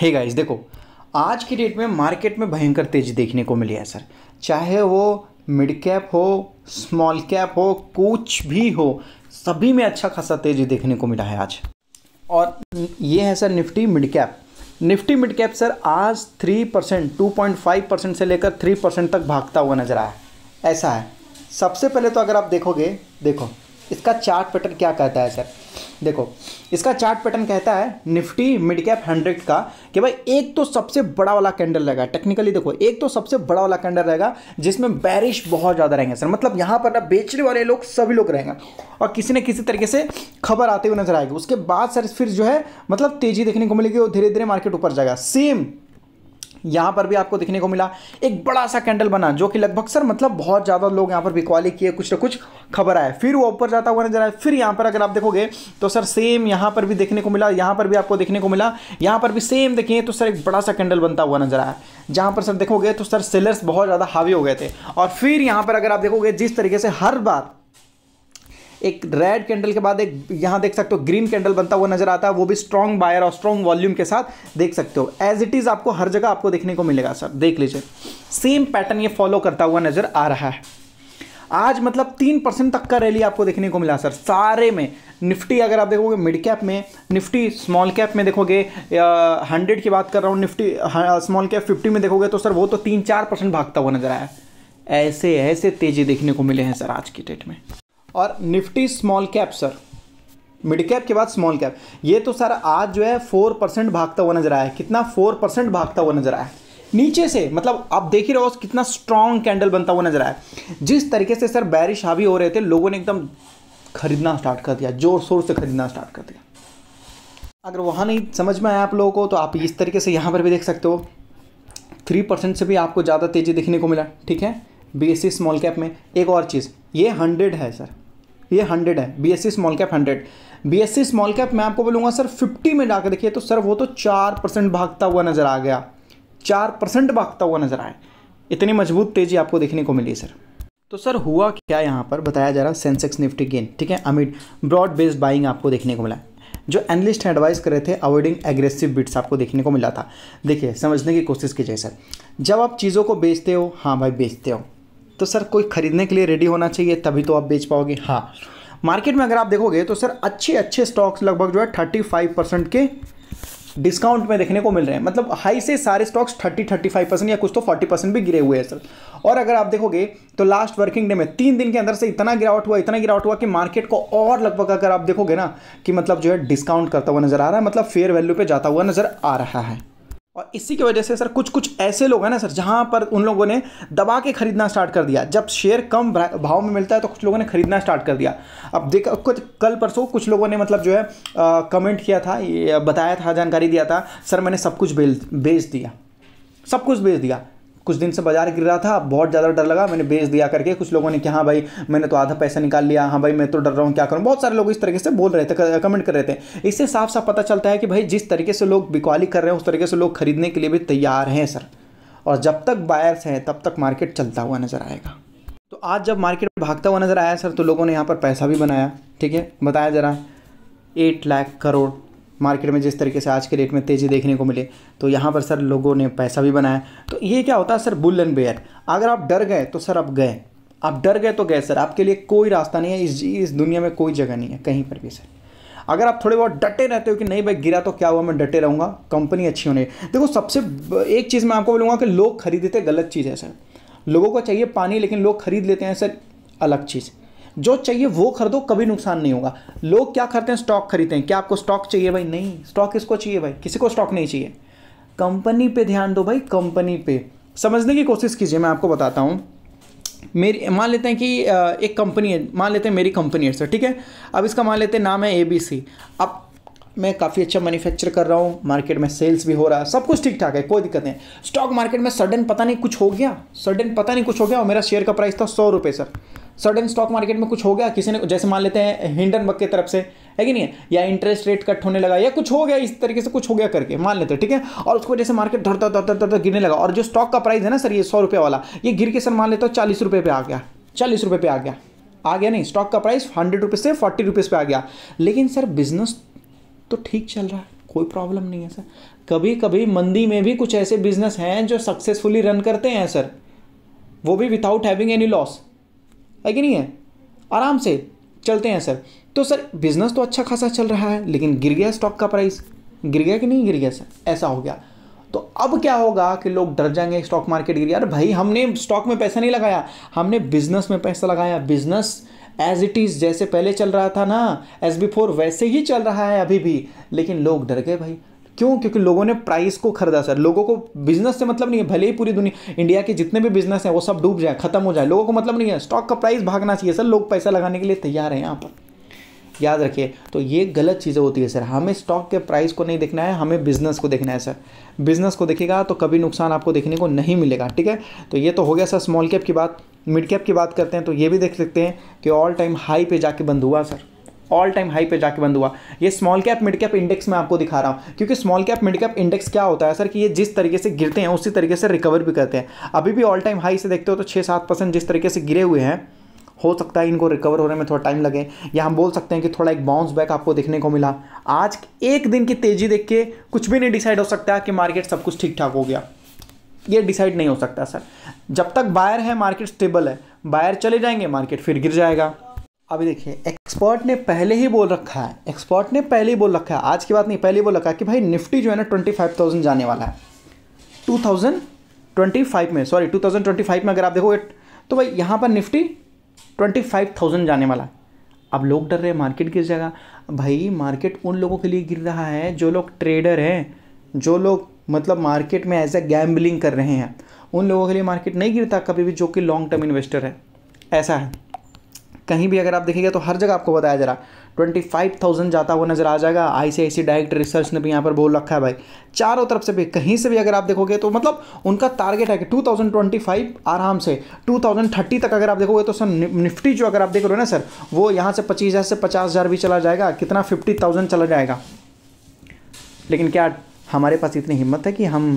hey guys देखो आज की डेट में मार्केट में भयंकर तेज़ी देखने को मिली है सर चाहे वो मिड कैप हो स्मॉल कैप हो कुछ भी हो सभी में अच्छा खासा तेज़ी देखने को मिला है आज और ये है sir Nifty mid cap Nifty mid cap sir आज three percent two point five percent से लेकर थ्री परसेंट तक भागता हुआ नजर आया ऐसा है सबसे पहले तो अगर आप देखोगे देखो इसका चार्ट पैटर्न क्या कहता है सर देखो इसका चार्ट पैटर्न कहता है निफ्टी मिड कैप हंड्रेड का कि भाई एक तो सबसे बड़ा वाला कैंडल रहेगा टेक्निकली देखो एक तो सबसे बड़ा वाला कैंडल रहेगा जिसमें बैरिश बहुत ज़्यादा रहेंगे सर मतलब यहाँ पर ना बेचने वाले लोग सभी लोग रहेंगे और किसी न किसी तरीके से खबर आते हुए नजर आएगी उसके बाद सर फिर जो है मतलब तेज़ी देखने को मिलेगी और धीरे धीरे मार्केट ऊपर जाएगा सेम यहाँ पर भी आपको देखने को मिला एक बड़ा सा कैंडल बना जो कि लगभग सर मतलब बहुत ज़्यादा लोग यहाँ पर बिकवाली किए कुछ ना कुछ खबर आया फिर वो ऊपर जाता हुआ नजर आया फिर यहाँ पर अगर आप देखोगे तो सर सेम यहाँ पर भी देखने को मिला यहाँ पर भी आपको देखने को मिला यहाँ पर भी सेम देखिए तो सर एक बड़ा सा कैंडल बनता हुआ नजर आया जहाँ पर सर देखोगे तो सर सेलर्स बहुत ज़्यादा हावी हो गए थे और फिर यहाँ पर अगर आप देखोगे जिस तरीके से हर बार एक रेड कैंडल के बाद एक यहाँ देख सकते हो ग्रीन कैंडल बनता हुआ नजर आता है वो भी स्ट्रॉन्ग बायर और स्ट्रॉन्ग वॉल्यूम के साथ देख सकते हो एज इट इज़ आपको हर जगह आपको देखने को मिलेगा सर देख लीजिए सेम पैटर्न ये फॉलो करता हुआ नजर आ रहा है आज मतलब तीन परसेंट तक का रैली आपको देखने को मिला सर सारे में निफ्टी अगर आप देखोगे मिड कैप में निफ्टी स्मॉल कैप में देखोगे हंड्रेड की बात कर रहा हूँ निफ्टी स्मॉल कैप फिफ्टी में देखोगे तो सर वो तो तीन चार परसेंट भागता हुआ नजर आया ऐसे ऐसे तेजी देखने को मिले हैं सर आज की डेट में और Nifty small cap sir mid cap के बाद स्मॉल कैप ये तो सर आज जो है फोर परसेंट भागता हुआ नजर आया कितना फोर परसेंट भागता हुआ नजर आया नीचे से मतलब आप देख ही रहे हो कितना स्ट्रांग कैंडल बनता हुआ नजर आया जिस तरीके से सर बारिश हावी हो रहे थे लोगों ने एकदम खरीदना स्टार्ट कर दिया जोर शोर से खरीदना स्टार्ट कर दिया अगर वहाँ नहीं समझ में आया आप लोगों को तो आप इस तरीके से यहाँ पर भी देख सकते हो थ्री परसेंट से भी आपको ज़्यादा तेज़ी देखने को मिला ठीक है B S C small cap में एक और चीज़ ये हंड्रेड है सर ये हंड्रेड है B S C small cap hundred B S C small cap मैं आपको बोलूँगा सर फिफ्टी में जाकर देखिए तो सर वो तो चार परसेंट भागता हुआ नज़र आ गया चार परसेंट भागता हुआ नज़र आए इतनी मजबूत तेज़ी आपको देखने को मिली सर तो सर हुआ क्या यहाँ पर बताया जा रहा है सेंसेक्स निफ्टी गेन ठीक है अमिड ब्रॉड बेस्ड बाइंग आपको देखने को मिला जो एनलिस्ट एडवाइस कर रहे थे अवॉइडिंग एग्रेसिव बिट्स आपको देखने को मिला था देखिए समझने की कोशिश कीजिए सर जब आप चीज़ों को बेचते हो हाँ भाई बेचते हो तो सर कोई ख़रीदने के लिए रेडी होना चाहिए तभी तो आप बेच पाओगे हाँ मार्केट में अगर आप देखोगे तो सर अच्छे अच्छे स्टॉक्स लगभग जो है थर्टी फाइव परसेंट के डिस्काउंट में देखने को मिल रहे हैं मतलब हाई से सारे stocks thirty thirty five percent या कुछ तो फोर्टी परसेंट भी गिरे हुए हैं सर और अगर आप देखोगे तो लास्ट वर्किंग डे में तीन दिन के अंदर से इतना गिरावट हुआ इतना गिरावट हुआ कि मार्केट को और लगभग अगर आप देखोगे ना कि मतलब जो है डिस्काउंट करता हुआ नजर आ रहा है मतलब फेयर वैल्यू पर जाता हुआ नजर आ रहा है और इसी की वजह से सर कुछ कुछ ऐसे लोग हैं ना सर जहाँ पर उन लोगों ने दबा के खरीदना स्टार्ट कर दिया जब शेयर कम भाव में मिलता है तो कुछ लोगों ने खरीदना स्टार्ट कर दिया अब देखा कुछ कल परसों कुछ लोगों ने मतलब जो है आ, कमेंट किया था बताया था जानकारी दिया था सर मैंने सब कुछ बेच दिया सब कुछ बेच दिया कुछ दिन से बाजार गिर रहा था बहुत ज़्यादा डर लगा मैंने बेच दिया करके कुछ लोगों ने कि हाँ भाई मैंने तो आधा पैसा निकाल लिया हाँ भाई मैं तो डर रहा हूँ क्या करूँ बहुत सारे लोग इस तरीके से बोल रहे थे कमेंट कर रहे थे इससे साफ साफ पता चलता है कि भाई जिस तरीके से लोग बिकवाली कर रहे हैं उस तरीके से लोग खरीदने के लिए भी तैयार हैं सर और जब तक बायर्स हैं तब तक मार्केट चलता हुआ नज़र आएगा तो आज जब मार्केट भागता हुआ नज़र आया सर तो लोगों ने यहाँ पर पैसा भी बनाया ठीक है बताया ज़रा एट लाख करोड़ मार्केट में जिस तरीके से आज के रेट में तेज़ी देखने को मिले तो यहाँ पर सर लोगों ने पैसा भी बनाया तो ये क्या होता है सर बुल एंड बेयर अगर आप डर गए तो सर आप गए आप डर गए तो गए सर आपके लिए कोई रास्ता नहीं है इस इस दुनिया में कोई जगह नहीं है कहीं पर भी सर अगर आप थोड़े बहुत डटे रहते हो कि नहीं भाई गिरा तो क्या हुआ मैं डटे रहूँगा कंपनी अच्छी होने देखो सबसे एक चीज़ मैं आपको बोलूँगा कि लोग खरीदते गलत चीज़ है सर लोगों को चाहिए पानी लेकिन लोग खरीद लेते हैं सर अलग चीज़ जो चाहिए वो खरीदो कभी नुकसान नहीं होगा लोग क्या करते हैं स्टॉक खरीदते हैं क्या आपको स्टॉक चाहिए भाई नहीं स्टॉक किसको चाहिए भाई किसी को स्टॉक नहीं चाहिए कंपनी पे ध्यान दो भाई कंपनी पे समझने की कोशिश कीजिए मैं आपको बताता हूँ मेरी मान लेते हैं कि एक कंपनी है मान लेते हैं मेरी कंपनी है सर ठीक है अब इसका मान लेते हैं नाम है ए बी सी अब मैं काफ़ी अच्छा मैन्युफैक्चर कर रहा हूँ मार्केट में सेल्स भी हो रहा है सब कुछ ठीक ठाक है कोई दिक्कत नहीं स्टॉक मार्केट में सडन पता नहीं कुछ हो गया सडन पता नहीं कुछ हो गया और मेरा शेयर का प्राइस था सौ रुपये सर सडन स्टॉक मार्केट में कुछ हो गया किसी ने जैसे मान लेते हैं हिंडन बक की तरफ से है कि नहीं या इंटरेस्ट रेट कट होने लगा या कुछ हो गया इस तरीके से कुछ हो गया करके मान लेते हैं ठीक है और उसको जैसे मार्केट धड़ता धड़ता धड़ता गिरने लगा और जो स्टॉक का प्राइस है ना सर ये सौ रुपये वाला ये गिर के सर मान लेते हो चालीस रुपये पे आ गया चालीस रुपये पे आ गया आ गया नहीं स्टॉक का प्राइस हंड्रेड रुपीज़ से फोर्टी रुपीज़ पर आ गया लेकिन सर बिजनेस तो ठीक चल रहा है कोई प्रॉब्लम नहीं है सर कभी कभी मंदी में भी कुछ ऐसे बिजनेस हैं जो सक्सेसफुली रन करते हैं सर वो भी विदाउट हैविंग एनी लॉस है कि नहीं है आराम से चलते हैं सर तो सर बिजनेस तो अच्छा खासा चल रहा है लेकिन गिर गया स्टॉक का प्राइस गिर गया कि नहीं गिर गया सर ऐसा हो गया तो अब क्या होगा कि लोग डर जाएंगे स्टॉक मार्केट गिर गया अरे भाई हमने स्टॉक में पैसा नहीं लगाया हमने बिजनेस में पैसा लगाया बिजनेस एज इट इज़ जैसे पहले चल रहा था ना एस बी फोर वैसे ही चल रहा है अभी भी लेकिन लोग डर गए भाई क्यों क्योंकि लोगों ने प्राइस को खरीदा सर लोगों को बिजनेस से मतलब नहीं है भले ही पूरी दुनिया इंडिया के जितने भी बिजनेस हैं वो सब डूब जाए खत्म हो जाए लोगों को मतलब नहीं है स्टॉक का प्राइस भागना चाहिए सर लोग पैसा लगाने के लिए तैयार हैं यहाँ पर याद रखिए तो ये गलत चीज़ें होती है सर हमें स्टॉक के प्राइस को नहीं देखना है हमें बिजनेस को देखना है सर बिजनेस को देखेगा तो कभी नुकसान आपको देखने को नहीं मिलेगा ठीक है तो ये तो हो गया सर स्मॉल कैप की बात मिड कैप की बात करते हैं तो ये भी देख सकते हैं कि ऑल टाइम हाई पे जाके बंद हुआ सर ऑल टाइम हाई पे जाके बंद हुआ ये small cap mid cap index में आपको दिखा रहा हूँ क्योंकि small cap mid cap index क्या होता है सर कि ये जिस तरीके से गिरते हैं उसी तरीके से रिकवर भी करते हैं अभी भी ऑल टाइम हाई से देखते हो तो छः सात परसेंट जिस तरीके से गिरे हुए हैं हो सकता है इनको रिकवर होने में थोड़ा टाइम लगे या हम बोल सकते हैं कि थोड़ा एक बाउंस बैक आपको देखने को मिला आज एक दिन की तेज़ी देख के कुछ भी नहीं डिसाइड हो सकता कि मार्केट सब कुछ ठीक ठाक हो गया ये डिसाइड नहीं हो सकता सर जब तक बायर है मार्केट स्टेबल है बायर चले जाएंगे मार्केट फिर गिर जाएगा अभी देखिए एक्सपर्ट ने पहले ही बोल रखा है एक्सपर्ट ने पहले ही बोल रखा है आज की बात नहीं पहले ही बोल रखा है कि भाई निफ्टी जो है ना ट्वेंटी फाइव थाउजेंड जाने वाला है टू थाउजेंड ट्वेंटी फाइव में sorry two thousand twenty five में अगर आप देखोगे तो भाई यहाँ पर निफ्टी ट्वेंटी फाइव थाउजेंड जाने वाला है अब लोग डर रहे हैं मार्केट गिर जाएगा भाई मार्केट उन लोगों के लिए गिर रहा है जो लोग ट्रेडर हैं जो लोग मतलब मार्केट में एज ए गैम्बलिंग कर रहे हैं उन लोगों के लिए मार्केट नहीं गिरता कभी भी जो कि लॉन्ग टर्म इन्वेस्टर है ऐसा है कहीं भी अगर आप देखेंगे तो हर जगह आपको बताया जरा ट्वेंटी फाइव थाउजेंड जाता हुआ नज़र आ जाएगा आईसीआईसी डायरेक्ट रिसर्च ने भी यहाँ पर बोल रखा है भाई चारों तरफ से भी कहीं से भी अगर आप देखोगे तो मतलब उनका टारगेट है कि टू थाउजेंड ट्वेंटी फाइव आराम से टू थाउजेंड थर्टी तक अगर आप देखोगे तो सर निफ्टी जो अगर आप देख रहे हो ना सर वो यहाँ से पच्चीस हज़ार से पचास हज़ार भी चला जाएगा कितना फिफ्टी थाउजेंड चला जाएगा लेकिन क्या हमारे पास इतनी हिम्मत है कि हम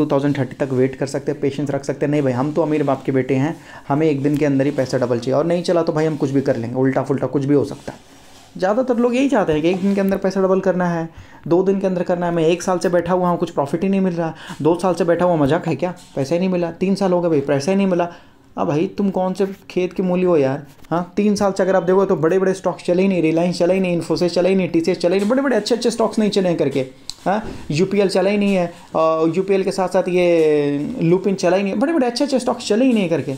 2030 तक वेट कर सकते हैं पेशेंस रख सकते हैं नहीं भाई हम तो अमीर बाप के बेटे हैं हमें एक दिन के अंदर ही पैसा डबल चाहिए और नहीं चला तो भाई हम कुछ भी कर लेंगे उल्टा फुल्टा कुछ भी हो सकता है ज़्यादातर लोग यही चाहते हैं कि एक दिन के अंदर पैसा डबल करना है दो दिन के अंदर करना है मैं एक साल से बैठा हुआ हूँ कुछ प्रॉफिट ही नहीं मिल रहा दो साल से बैठा हुआ मजाक है क्या पैसा ही नहीं मिला तीन साल हो गए भाई पैसा ही नहीं मिला अब भाई तुम कौन से खेत की मूली हो यार हाँ तीन साल से अगर आप देखो तो बड़े बड़े स्टॉक्स चले ही नहीं रिलायंस चले ही नहीं इन्फोसिस चले ही नहीं टी चले ही नहीं बड़े बड़े अच्छे अच्छे स्टॉक्स नहीं चले करके हाँ यू चला ही नहीं है और यू के साथ साथ ये लुपिन चला ही नहीं है बड़े बड़े अच्छे अच्छे स्टॉक्स चले ही नहीं करके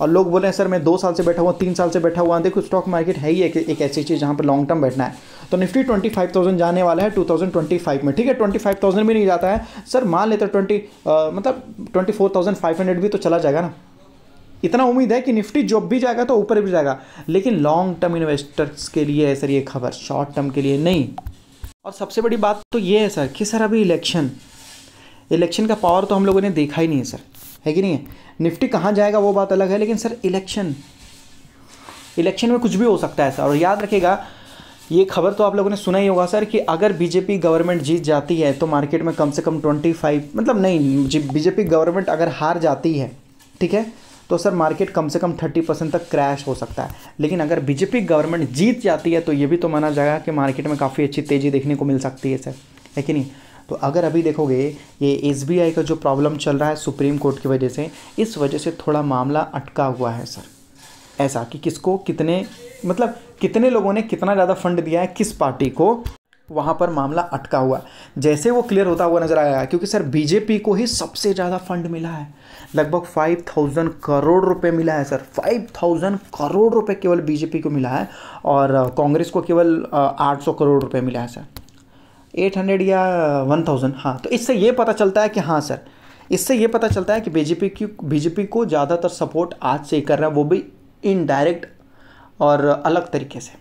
और लोग बोले सर मैं दो साल से बैठा हुआ तीन साल से बैठा हुआ देखो स्टॉक मार्केट है ही एक, एक ऐसी चीज़ जहाँ पर लॉन्ग टर्म बैठना है तो निफ्टी ट्वेंटी फाइव थाउजेंड जाने वाला है टू थाउजेंड ट्वेंटी फाइव में ठीक है ट्वेंटी फाइव थाउजेंड भी नहीं जाता है सर मान लेते ट्वेंटी मतलब twenty four thousand five hundred भी तो चला जाएगा ना इतना उम्मीद है कि निफ्टी जॉब भी जाएगा तो ऊपर भी जाएगा लेकिन लॉन्ग टर्म इन्वेस्टर्स के लिए है सर ये खबर शॉर्ट टर्म के लिए नहीं और सबसे बड़ी बात तो ये है सर कि सर अभी इलेक्शन इलेक्शन का पावर तो हम लोगों ने देखा ही नहीं है सर है कि नहीं है निफ्टी कहाँ जाएगा वो बात अलग है लेकिन सर इलेक्शन इलेक्शन में कुछ भी हो सकता है सर और याद रखेगा ये खबर तो आप लोगों ने सुना ही होगा सर कि अगर बीजेपी गवर्नमेंट जीत जाती है तो मार्केट में कम से कम ट्वेंटी फाइव मतलब नहीं बीजेपी गवर्नमेंट अगर हार जाती है ठीक है तो सर मार्केट कम से कम थर्टी परसेंट तक क्रैश हो सकता है लेकिन अगर बीजेपी गवर्नमेंट जीत जाती है तो ये भी तो माना जाएगा कि मार्केट में काफ़ी अच्छी तेज़ी देखने को मिल सकती है सर है कि नहीं तो अगर अभी देखोगे ये एस का जो प्रॉब्लम चल रहा है सुप्रीम कोर्ट की वजह से इस वजह से थोड़ा मामला अटका हुआ है सर ऐसा कि किसको कितने मतलब कितने लोगों ने कितना ज़्यादा फंड दिया है किस पार्टी को वहाँ पर मामला अटका हुआ जैसे वो क्लियर होता हुआ नजर आया क्योंकि सर बीजेपी को ही सबसे ज़्यादा फंड मिला है लगभग फाइव थाउजेंड करोड़ रुपए मिला है सर फाइव थाउजेंड करोड़ रुपए केवल बीजेपी को मिला है और कांग्रेस को केवल आठ सौ करोड़ रुपए मिला है सर एट हंड्रेड या वन थाउजेंड हाँ तो इससे ये पता चलता है कि हाँ सर इससे ये पता चलता है कि बीजेपी की बीजेपी को ज़्यादातर सपोर्ट आज से ही कर रहा है वो भी इनडायरेक्ट और अलग तरीके से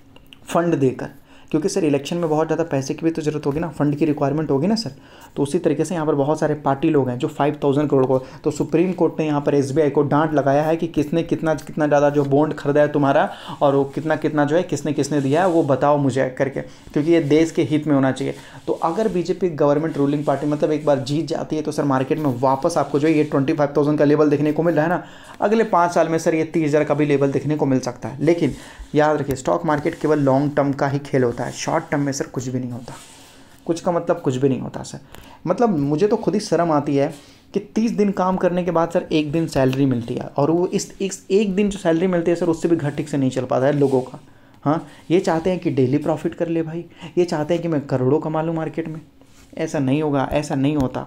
फंड देकर क्योंकि सर इलेक्शन में बहुत ज़्यादा पैसे की भी तो जरूरत होगी ना फंड की रिक्वायरमेंट होगी ना सर तो उसी तरीके से यहाँ पर बहुत सारे पार्टी लोग हैं जो फाइव थाउजेंड करोड़ को तो सुप्रीम कोर्ट ने यहाँ पर एस को डांट लगाया है कि किसने कितना कितना ज़्यादा जो बॉन्ड खरीदा है तुम्हारा और वो कितना कितना जो है किसने किसने दिया है वो बताओ मुझे करके क्योंकि ये देश के हित में होना चाहिए तो अगर बीजेपी गवर्नमेंट रूलिंग पार्टी मतलब एक बार जीत जाती है तो सर मार्केट में वापस आपको जो है ये ट्वेंटी फाइव थाउजेंड का लेवल देखने को मिल रहा है ना अगले पाँच साल में सर ये तीस हज़ार का भी लेवल देखने को मिल सकता है लेकिन याद रखिए स्टॉक मार्केट केवल लॉन्ग टर्म का ही खेल होता है होता है शॉर्ट टर्म में सर कुछ भी नहीं होता कुछ का मतलब कुछ भी नहीं होता सर मतलब मुझे तो खुद ही शर्म आती है कि तीस दिन काम करने के बाद सर एक दिन सैलरी मिलती है और वो इस, एक, एक दिन जो सैलरी मिलती है सर उससे भी घर ठीक से नहीं चल पाता है लोगों का हाँ ये चाहते हैं कि डेली प्रॉफिट कर ले भाई ये चाहते हैं कि मैं करोड़ों कमा लूँ मार्केट में ऐसा नहीं होगा ऐसा नहीं होता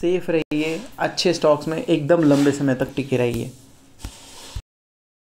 सेफ रहिए अच्छे स्टॉक्स में एकदम लंबे समय तक टिके रहिए